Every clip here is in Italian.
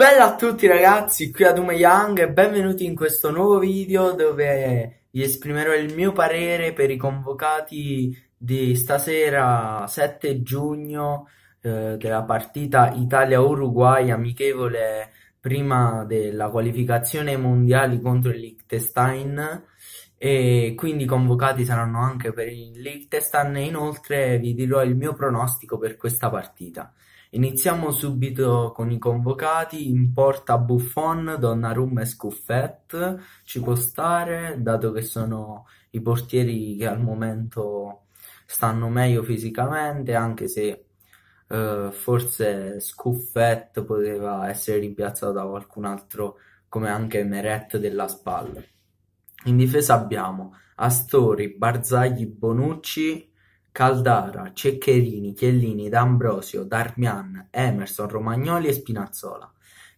Bella a tutti ragazzi, qui ad Ume Young e benvenuti in questo nuovo video dove vi esprimerò il mio parere per i convocati di stasera 7 giugno eh, della partita Italia-Uruguay amichevole prima della qualificazione mondiale contro il Liechtenstein e quindi convocati saranno anche per il Liechtenstein e inoltre vi dirò il mio pronostico per questa partita. Iniziamo subito con i convocati, in porta Buffon, Donnarumma e Scuffet, ci può stare dato che sono i portieri che al momento stanno meglio fisicamente anche se eh, forse Scuffet poteva essere rimpiazzato da qualcun altro come anche Meret della Spalla. In difesa abbiamo: Astori, Barzagli, Bonucci, Caldara, Ceccherini, Chiellini, D'Ambrosio, Darmian, Emerson, Romagnoli e Spinazzola.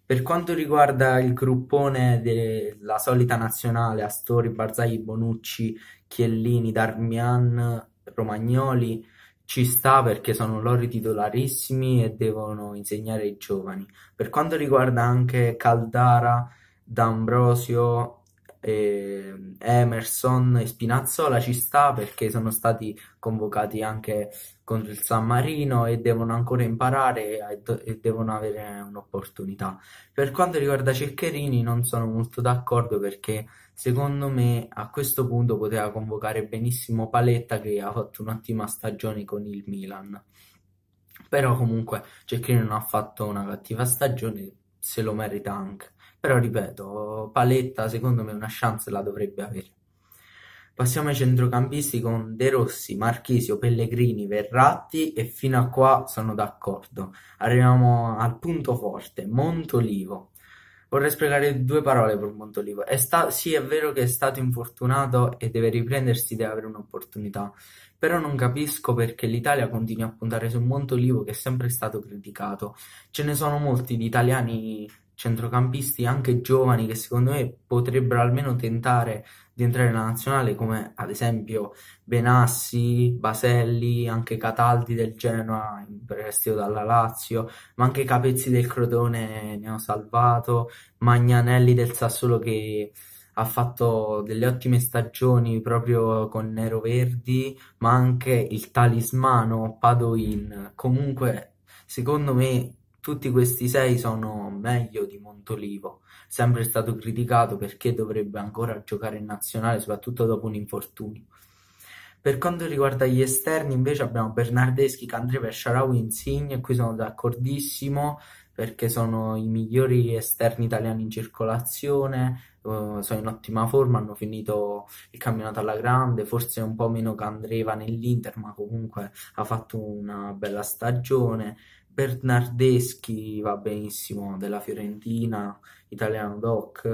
Per quanto riguarda il gruppone della solita nazionale Astori, Barzagli, Bonucci, Chiellini, Darmian, Romagnoli ci sta perché sono loro i titolarissimi e devono insegnare ai giovani. Per quanto riguarda anche Caldara, D'Ambrosio, eh, Emerson e Spinazzola ci sta perché sono stati convocati anche contro il San Marino e devono ancora imparare e, do- e devono avere un'opportunità. Per quanto riguarda Ceccherini non sono molto d'accordo perché secondo me a questo punto poteva convocare benissimo Paletta che ha fatto un'ottima stagione con il Milan. Però comunque Ceccherini non ha fatto una cattiva stagione, se lo merita anche. Però ripeto, Paletta secondo me una chance la dovrebbe avere. Passiamo ai centrocampisti con De Rossi, Marchisio, Pellegrini, Verratti e fino a qua sono d'accordo. Arriviamo al punto forte, Montolivo. Vorrei spiegare due parole per Montolivo. È sta- sì, è vero che è stato infortunato e deve riprendersi, deve avere un'opportunità. Però non capisco perché l'Italia continui a puntare su Montolivo che è sempre stato criticato. Ce ne sono molti di italiani centrocampisti anche giovani che secondo me potrebbero almeno tentare di entrare nella nazionale come ad esempio Benassi, Baselli, anche Cataldi del Genoa in prestito dalla Lazio, ma anche Capezzi del Crotone ne ho salvato, Magnanelli del Sassuolo che ha fatto delle ottime stagioni proprio con Nero Verdi, ma anche il talismano Padoin. Comunque, secondo me tutti questi sei sono meglio di Montolivo, sempre stato criticato perché dovrebbe ancora giocare in nazionale soprattutto dopo un infortunio. Per quanto riguarda gli esterni invece abbiamo Bernardeschi, Candreva, Sharawi, Insigne, e qui sono d'accordissimo perché sono i migliori esterni italiani in circolazione, uh, sono in ottima forma, hanno finito il campionato alla grande, forse un po' meno Candreva nell'Inter, ma comunque ha fatto una bella stagione. Bernardeschi va benissimo della Fiorentina, Italiano Doc.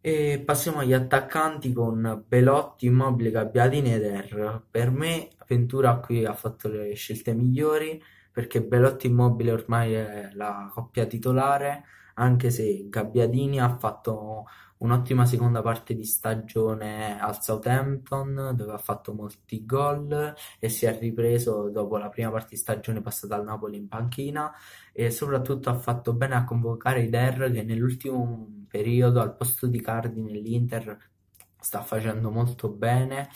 E passiamo agli attaccanti con Belotti, Immobile, Gabbiadini ed Er. Per me Ventura qui ha fatto le scelte migliori perché Belotti Immobile ormai è la coppia titolare anche se Gabbiadini ha fatto un'ottima seconda parte di stagione al Southampton dove ha fatto molti gol e si è ripreso dopo la prima parte di stagione passata al Napoli in panchina e soprattutto ha fatto bene a convocare Ider che nell'ultimo periodo al posto di Cardi nell'Inter sta facendo molto bene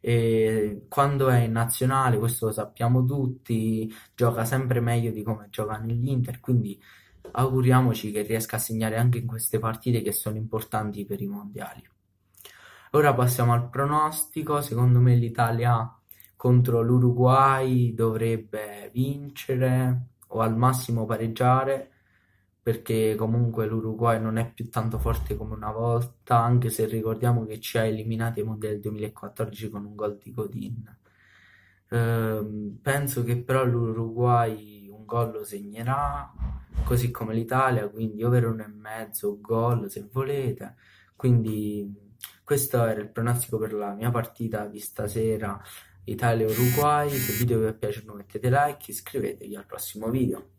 e quando è in nazionale questo lo sappiamo tutti gioca sempre meglio di come gioca nell'Inter quindi Auguriamoci che riesca a segnare anche in queste partite che sono importanti per i mondiali. Ora passiamo al pronostico, secondo me l'Italia contro l'Uruguay dovrebbe vincere o al massimo pareggiare perché comunque l'Uruguay non è più tanto forte come una volta, anche se ricordiamo che ci ha eliminati ai mondiali del 2014 con un gol di Godin. Eh, penso che però l'Uruguay un gol lo segnerà così come l'Italia, quindi over 1,5 gol se volete. Quindi questo era il pronostico per la mia partita di stasera Italia-Uruguay. Se il video vi è piaciuto mettete like, iscrivetevi al prossimo video.